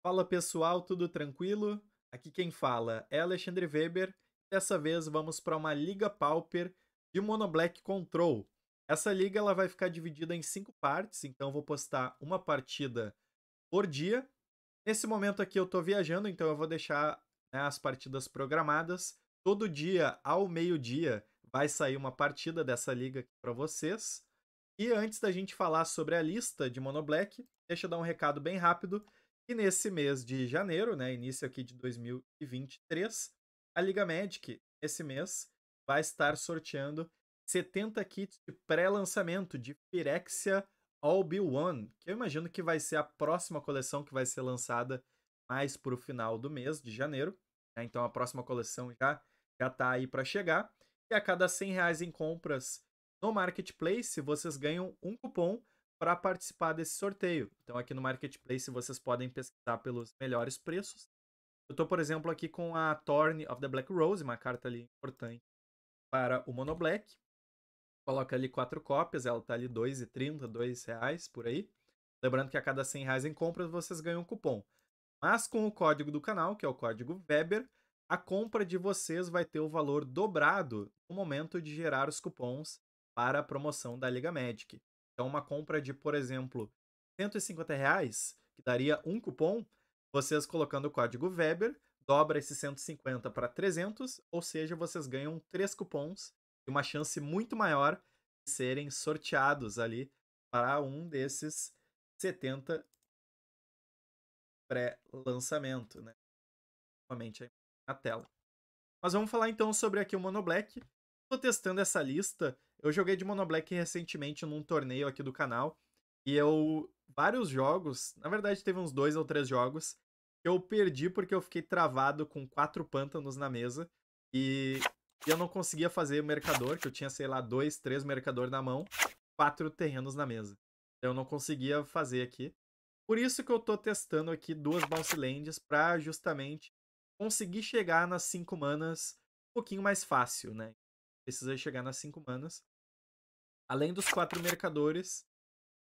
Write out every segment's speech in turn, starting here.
Fala pessoal, tudo tranquilo? Aqui quem fala é Alexandre Weber. Dessa vez vamos para uma liga Pauper de Mono Black Control. Essa liga ela vai ficar dividida em cinco partes, então vou postar uma partida por dia. Nesse momento aqui eu estou viajando, então eu vou deixar né, as partidas programadas. Todo dia ao meio-dia vai sair uma partida dessa liga para vocês. E antes da gente falar sobre a lista de Mono Black, deixa eu dar um recado bem rápido e nesse mês de janeiro, né, início aqui de 2023, a Liga Magic, esse mês, vai estar sorteando 70 kits de pré-lançamento de Phyrexia All Be One, que eu imagino que vai ser a próxima coleção que vai ser lançada mais para o final do mês de janeiro. Né? Então a próxima coleção já já tá aí para chegar. E a cada 100 reais em compras no marketplace, vocês ganham um cupom para participar desse sorteio. Então aqui no Marketplace vocês podem pesquisar pelos melhores preços. Eu estou, por exemplo, aqui com a Thorn of the Black Rose, uma carta ali importante para o Mono Black. Coloca ali quatro cópias, ela está ali R$ 2,30, R$ reais por aí. Lembrando que a cada 100 reais em compras vocês ganham um cupom. Mas com o código do canal, que é o código Weber, a compra de vocês vai ter o valor dobrado no momento de gerar os cupons para a promoção da Liga Magic. Então, uma compra de, por exemplo, 150 reais, que daria um cupom, vocês colocando o código Weber, dobra esse 150 para 300, ou seja, vocês ganham três cupons e uma chance muito maior de serem sorteados ali para um desses 70 pré-lançamento, né? Novamente aí na tela. Mas vamos falar então sobre aqui o Monoblack. Estou testando essa lista eu joguei de Mono Black recentemente num torneio aqui do canal. E eu. Vários jogos, na verdade teve uns dois ou três jogos, eu perdi porque eu fiquei travado com quatro pântanos na mesa. E, e eu não conseguia fazer o mercador, que eu tinha, sei lá, dois, três mercador na mão, quatro terrenos na mesa. Eu não conseguia fazer aqui. Por isso que eu tô testando aqui duas Bounce Lands pra justamente conseguir chegar nas cinco manas um pouquinho mais fácil, né? Precisa chegar nas 5 manas. Além dos quatro mercadores.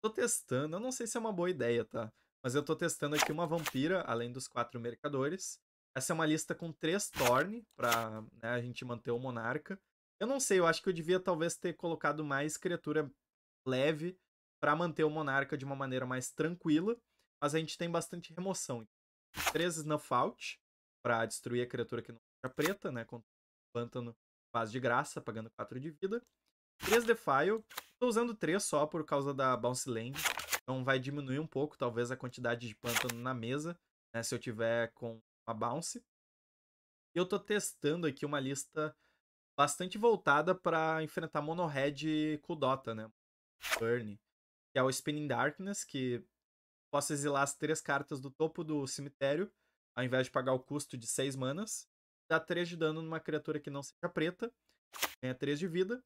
Tô testando. Eu não sei se é uma boa ideia, tá? Mas eu tô testando aqui uma vampira, além dos quatro mercadores. Essa é uma lista com três Thorn, pra né, a gente manter o Monarca. Eu não sei, eu acho que eu devia talvez ter colocado mais criatura leve para manter o Monarca de uma maneira mais tranquila. Mas a gente tem bastante remoção. Três Snuff Out, pra destruir a criatura que não era preta, né? Contra o pântano fase de graça, pagando 4 de vida. 3 Defile. Estou usando 3 só por causa da Bounce Land. Então vai diminuir um pouco, talvez, a quantidade de pântano na mesa, né, se eu tiver com uma Bounce. E eu estou testando aqui uma lista bastante voltada para enfrentar mono com dota né? Burn. Que é o Spinning Darkness, que posso exilar as três cartas do topo do cemitério, ao invés de pagar o custo de 6 manas dá 3 de dano numa criatura que não seja preta, ganha 3 de vida.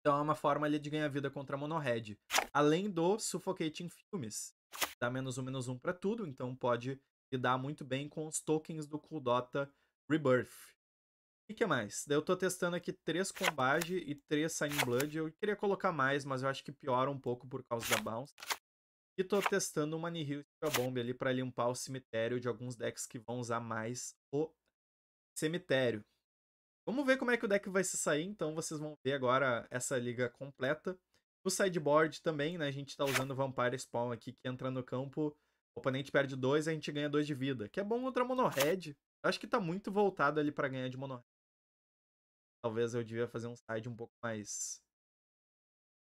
Então é uma forma ali de ganhar vida contra a Monohead. Além do Suffocating Filmes, dá menos um, menos um para tudo, então pode lidar muito bem com os tokens do Kuldota Rebirth. E que mais? Daí eu tô testando aqui três Combage e três Sign Blood. Eu queria colocar mais, mas eu acho que piora um pouco por causa da Bounce. E tô testando uma Nihil Bomb ali para limpar o cemitério de alguns decks que vão usar mais o cemitério. Vamos ver como é que o deck vai se sair, então vocês vão ver agora essa liga completa. No sideboard também, né, a gente tá usando Vampire Spawn aqui, que entra no campo, o oponente perde 2 e a gente ganha 2 de vida, que é bom contra mono-red. Acho que tá muito voltado ali para ganhar de mono-red. Talvez eu devia fazer um side um pouco mais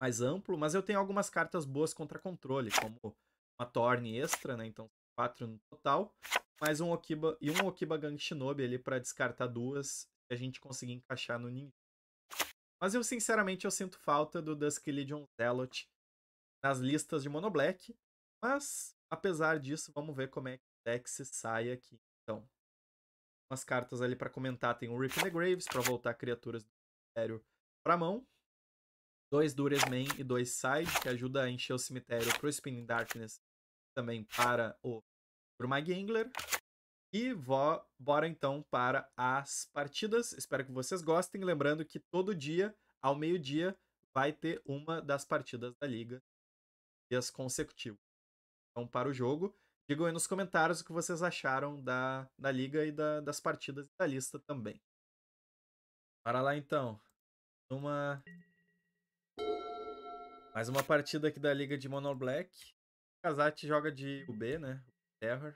mais amplo, mas eu tenho algumas cartas boas contra controle, como uma Torne extra, né, então quatro no total, mais um Okiba e um Okiba Gang Shinobi ali para descartar duas e a gente conseguir encaixar no Ninja. Mas eu, sinceramente, eu sinto falta do Dusk Legion Zealot nas listas de Mono Black, mas, apesar disso, vamos ver como é que o deck se sai aqui, então. Umas cartas ali para comentar, tem o Rip in the Graves para voltar criaturas do cemitério pra mão, dois Duresmen e dois Side, que ajuda a encher o cemitério pro Spinning Darkness também para o Mike Engler E vó, bora então para as partidas. Espero que vocês gostem. Lembrando que todo dia, ao meio-dia, vai ter uma das partidas da liga. Dias consecutivos. Então, para o jogo. Digam aí nos comentários o que vocês acharam da, da liga e da, das partidas da lista também. Para lá então. Uma. Mais uma partida aqui da Liga de Mono Black. Kazat joga de UB, né? Terror.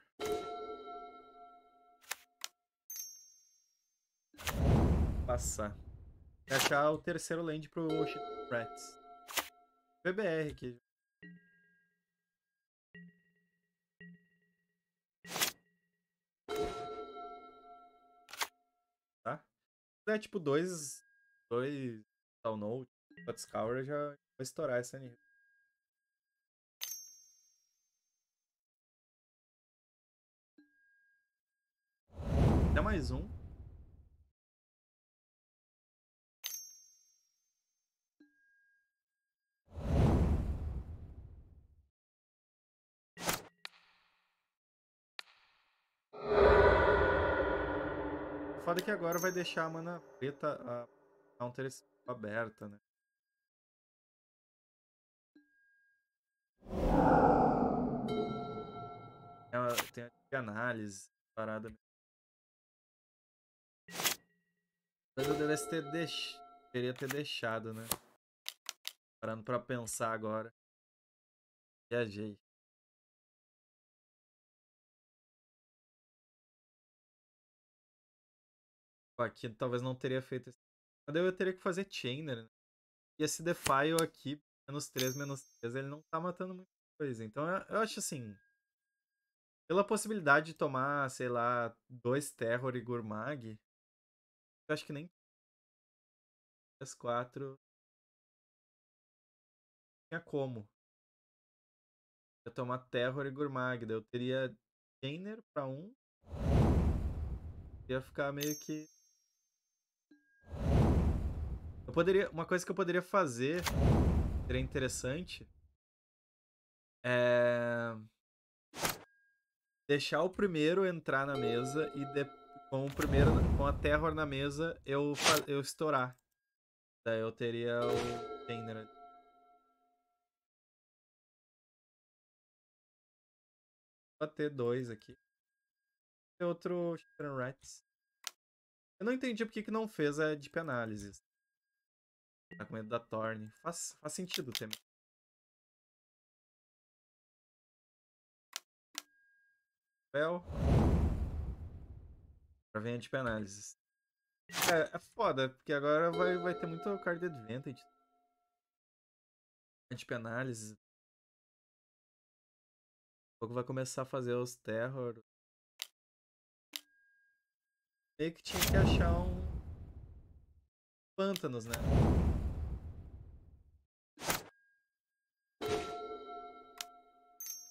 Passar. E achar o terceiro land pro Ocean Rats. PBR aqui. Tá? É tipo dois. Dois download, Dotscour já vai estourar essa NR. Dá mais um. Foda que agora vai deixar a mana preta a counter aberta, né? Ela é, tem análise parada mesmo. Mas eu deveria ter Queria ter deixado, né? Parando pra pensar agora. Viajei. Aqui talvez não teria feito isso. Mas eu teria que fazer Chainer, né? E esse Defile aqui, menos 3, menos 3, ele não tá matando muita coisa. Então eu, acho assim. Pela possibilidade de tomar, sei lá, dois Terror e Gurmag. Eu acho que nem. As quatro. Tinha como. Eu tomar Terror e Gurmag. Eu teria Gainer pra um. Ia ficar meio que. Eu poderia. Uma coisa que eu poderia fazer. Seria interessante. É deixar o primeiro entrar na mesa e depois com o primeiro, com a Terror na mesa, eu, eu estourar. Daí eu teria o Tender Vou bater dois aqui. Tem outro Sharon Rats. Eu não entendi porque que não fez a Deep Analysis. Tá com medo da Torn Faz, faz sentido o tema. Well. Agora vem a Deep tipo, Analysis. É, é foda, porque agora vai, vai ter muito card advantage. A Deep Analysis. Logo vai começar a fazer os terror. Meio que tinha que achar um. Pântanos, né?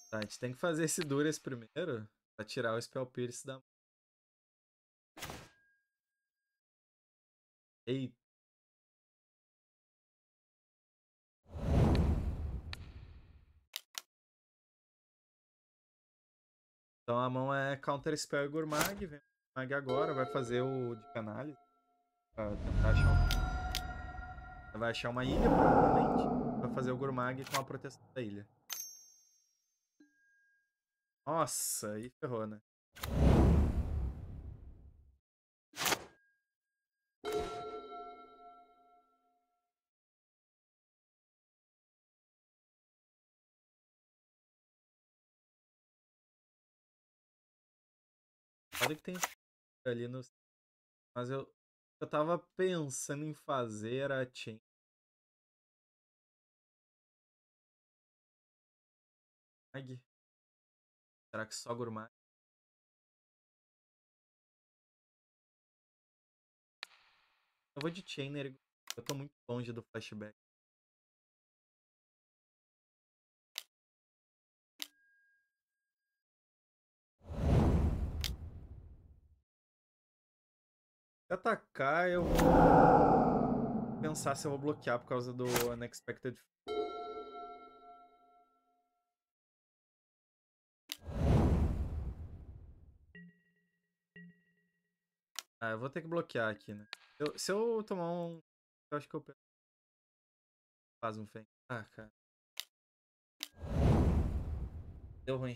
Tá, a gente tem que fazer esse Duras primeiro. Pra tirar o Spell Pierce da Eita. Então a mão é Counter Spell e Gourmag. Vem agora, vai fazer o de canalha. tentar achar Vai achar uma ilha, provavelmente. Vai fazer o Gourmag com a proteção da ilha. Nossa, aí ferrou, né? sei que tem ali no. Mas eu, eu tava pensando em fazer a chain. Será que só gourmet? Eu vou de Chainer. Né? Eu tô muito longe do flashback. atacar, eu vou pensar se eu vou bloquear por causa do Unexpected. Ah, eu vou ter que bloquear aqui, né? Eu, se eu tomar um... Eu acho que eu... Faz um fake. Ah, cara. Deu ruim.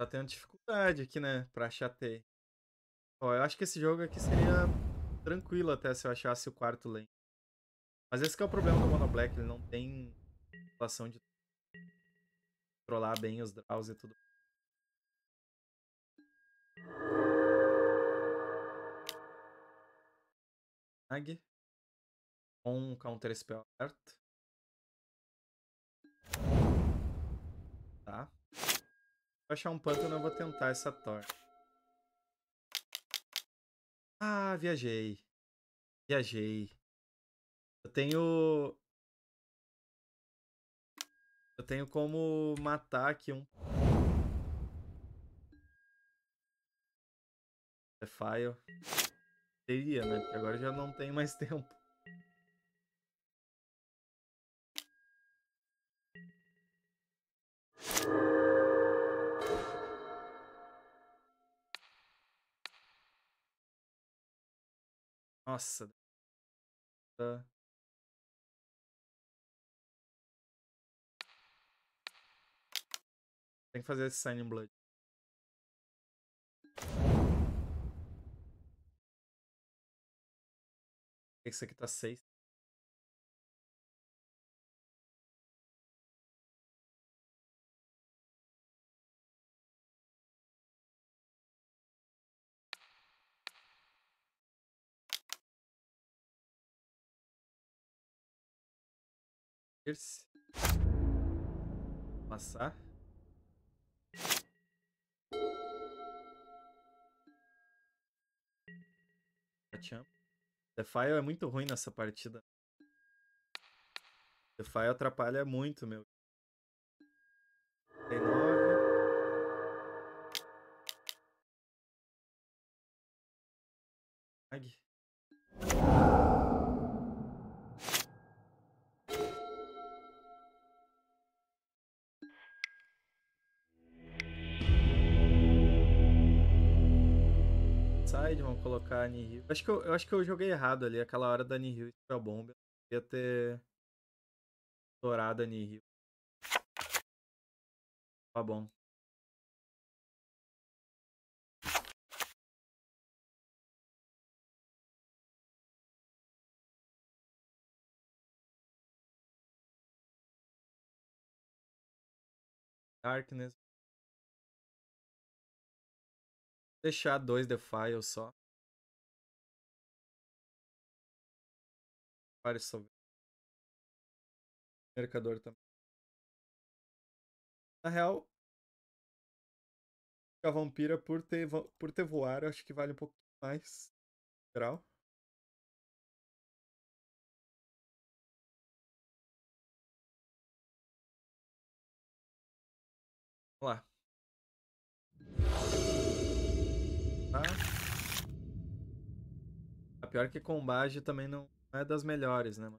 tá tendo dificuldade aqui, né? Pra achar Ó, eu acho que esse jogo aqui seria tranquilo até se eu achasse o quarto lane. Mas esse é o problema do Mono Black, ele não tem situação de controlar bem os draws e tudo. Nag. Com um Counter Spell aberto. achar um pântano, eu vou tentar essa torre. Ah, viajei. Viajei. Eu tenho... Eu tenho como matar aqui um... É File. Teria, né? Porque agora já não tem mais tempo. Nossa. Tem que fazer esse Sign Blood. Esse aqui tá 6. Hackers. Passar. The Fire é muito ruim nessa partida. The Fire atrapalha muito, meu. Tem nove. Ag. colocar a Nihil. Acho que eu, eu, acho que eu joguei errado ali, aquela hora da Nihil e a bomba. ia ter dourado a Nihil. Tá bom. Darkness. Deixar dois Defile só. Pares Salveiro. Mercador também. Na real, a Vampira, por ter, por ter voar, acho que vale um pouco mais. Geral. Vamos lá. Tá. A ah, pior é que combate também não não é das melhores, né?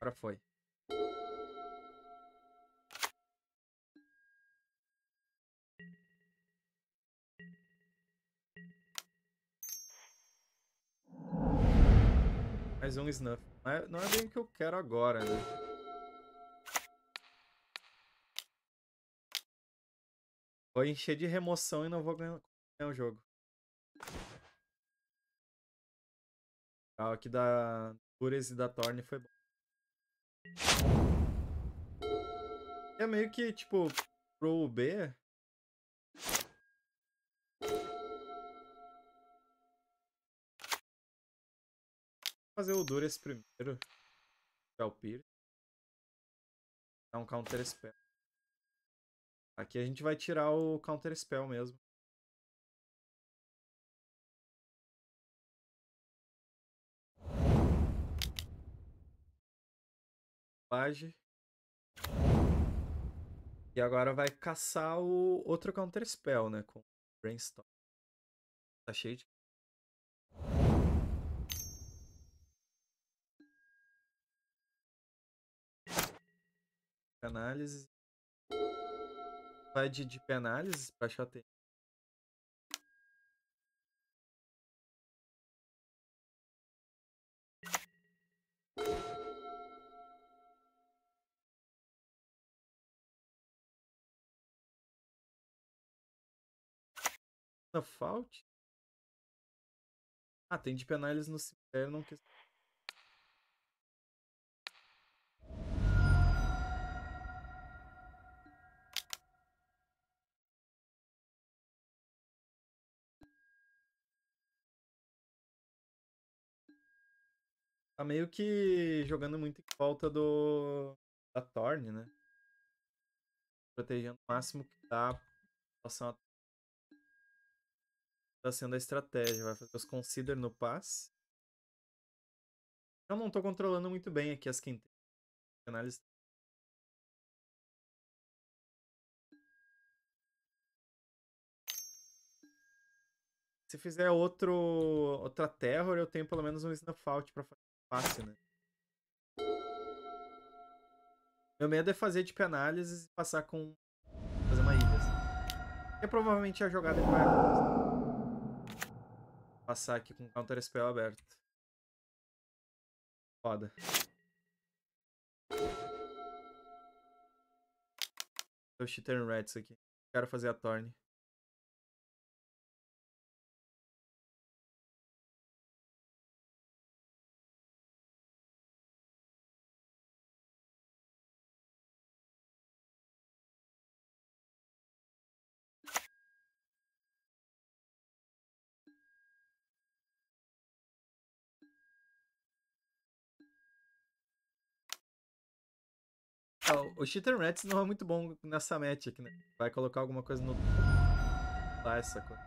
Agora foi. Mais um snuff. Não é, não é bem o que eu quero agora, né? Vou encher de remoção e não vou ganhar o jogo. Ah, aqui da Pures e da Torne foi bom. É meio que, tipo, pro B. Fazer o Dures primeiro. é o Pierce. Dá é um Counter Spell. Aqui a gente vai tirar o Counter Spell mesmo. linguagem. E agora vai caçar o outro counter spell, né? Com brainstorm. Tá cheio de. Análise. Vai de deep para pra chatear. Fallout? Ah, tem de penar eles no cemitério, não quis. Tá meio que jogando muito em volta do. da Thorne, né? Protegendo o máximo que dá em relação Tá sendo a estratégia. Vai fazer os consider no pass Eu não tô controlando muito bem aqui as quintas. Análise. Se fizer outro outra terror, eu tenho pelo menos um snuff out pra fazer passe, né? Meu medo é fazer tipo análise e passar com fazer uma ilha. Assim. é provavelmente a jogada é vai passar aqui com Counter Spell aberto. Foda. Tô cheater rats aqui. Quero fazer a Torne. Ah, o Cheater Rats não é muito bom nessa match aqui, né? Vai colocar alguma coisa no... tá essa coisa.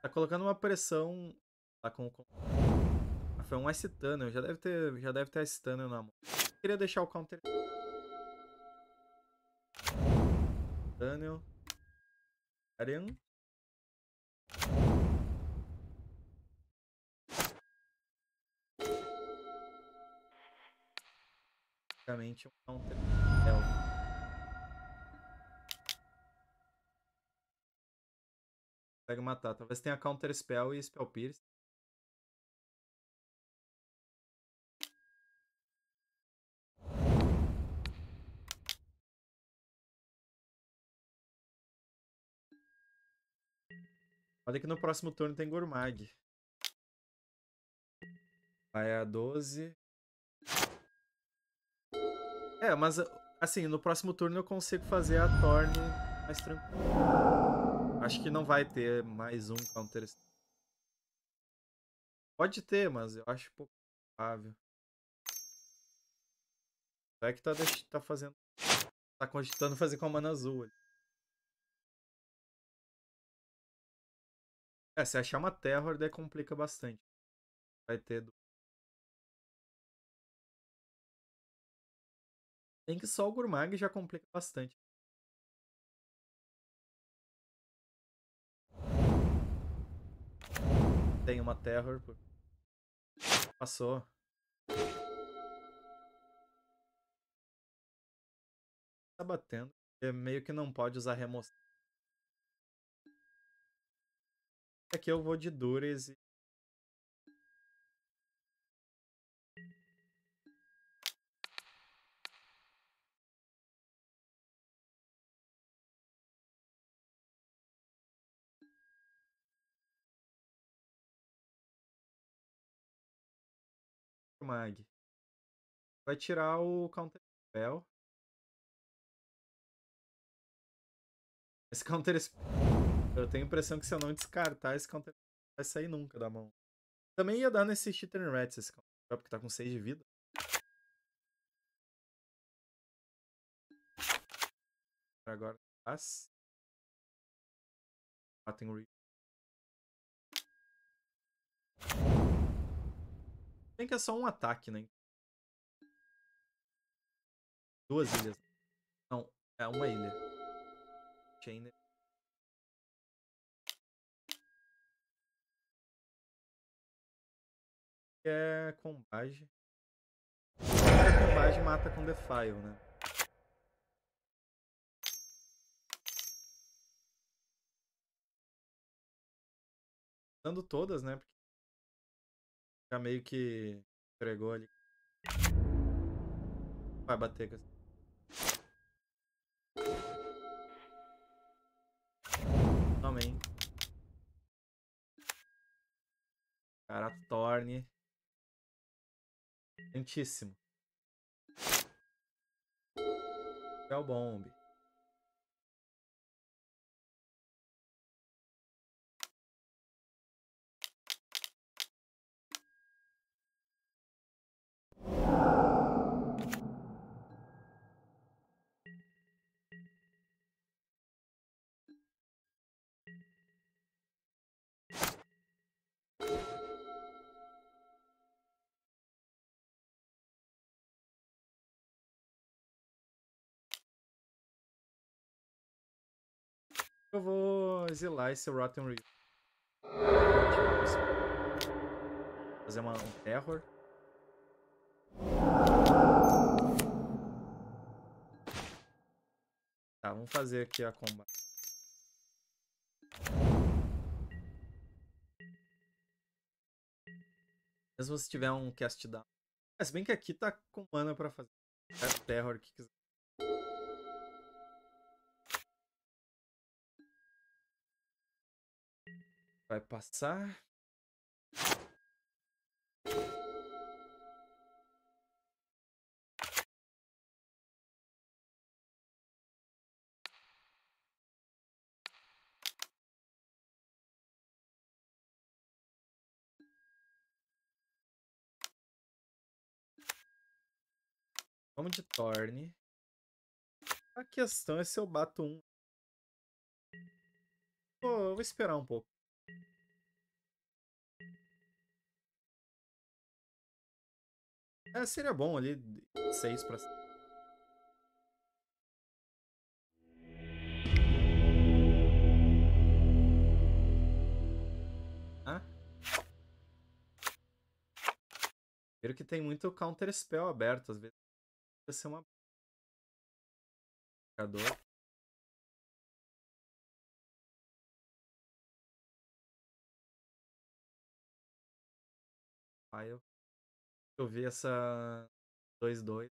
Tá colocando uma pressão Tá com o... Ah, foi um S-Tunnel, já deve ter, já deve ter S-Tunnel na mão. queria deixar o counter... Tunnel. Arian. basicamente um counter. consegue matar. Talvez tenha Counter Spell e Spell Pierce. Olha que no próximo turno tem Gourmag. Vai a 12. É, mas assim, no próximo turno eu consigo fazer a torne mais tranquilo. Acho que não vai ter mais um Counter interessante. Pode ter, mas eu acho pouco provável. É que tá, tá fazendo. Tá cogitando fazer com a mana azul ali. É, se achar uma terror, daí complica bastante. Vai ter do Tem que só o Gurmag já complica bastante. Tem uma Terror. Por... Passou. Tá batendo. Eu meio que não pode usar remoção. Aqui é eu vou de Dures e Mag. Vai tirar o Counter Spell. Esse Counter Spell. Eu tenho a impressão que se eu não descartar, esse Counter Spell vai sair nunca da mão. Também ia dar nesse Chittering Rats esse Counter Spell, porque tá com 6 de vida. Agora, as. Matem o tem que é só um ataque, né? Duas ilhas. Não, é uma ilha. Chainer. É combate. Cara, combate mata com defile, né? Dando todas, né? Porque tá meio que entregou ali. Vai bater com essa. Também. Cara, torne. é o bombe. Eu vou exilar esse Rotten reef, Fazer uma, um terror. Tá, vamos fazer aqui a combate. Mesmo se tiver um cast down. mas se bem que aqui tá com mana pra fazer. É terror que quiser. Vai passar. Vamos de Torne. A questão é se eu bato um. Vou, vou esperar um pouco. É, seria bom ali, 6 para Primeiro que tem muito counter spell aberto, às vezes vai ser uma marcador. File eu vi essa 2-2.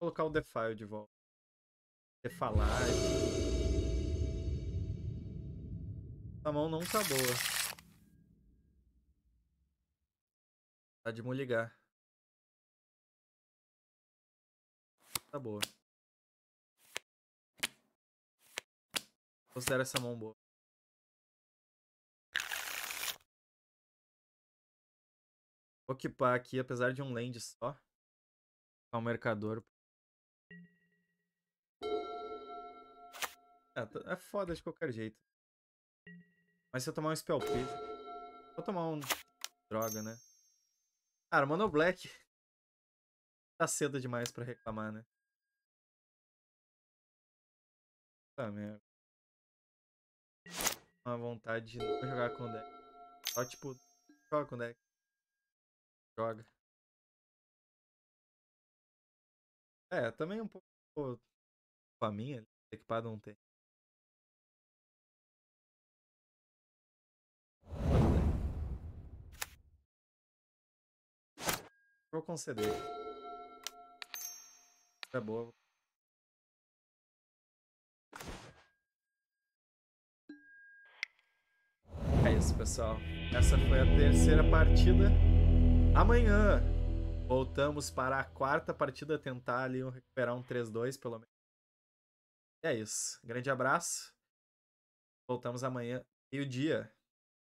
Vou colocar o Defile de volta. Defalar. A mão não tá boa. Tá de ligar. Tá boa. Considero essa mão boa. ocupar aqui, apesar de um land só. Ao é mercador. É, é foda de qualquer jeito. Mas se eu tomar um spell pit, vou tomar um droga, né? Cara, mano Mono Black tá cedo demais para reclamar, né? Tá merda. Uma vontade de não jogar com o deck. Só tipo, joga com o deck. Joga. É, também um pouco para mim equipado não tem. Vou conceder. Tá boa. É isso, pessoal. Essa foi a terceira partida. Amanhã voltamos para a quarta partida, tentar ali recuperar um 3-2 pelo menos. É isso. Grande abraço. Voltamos amanhã, meio-dia.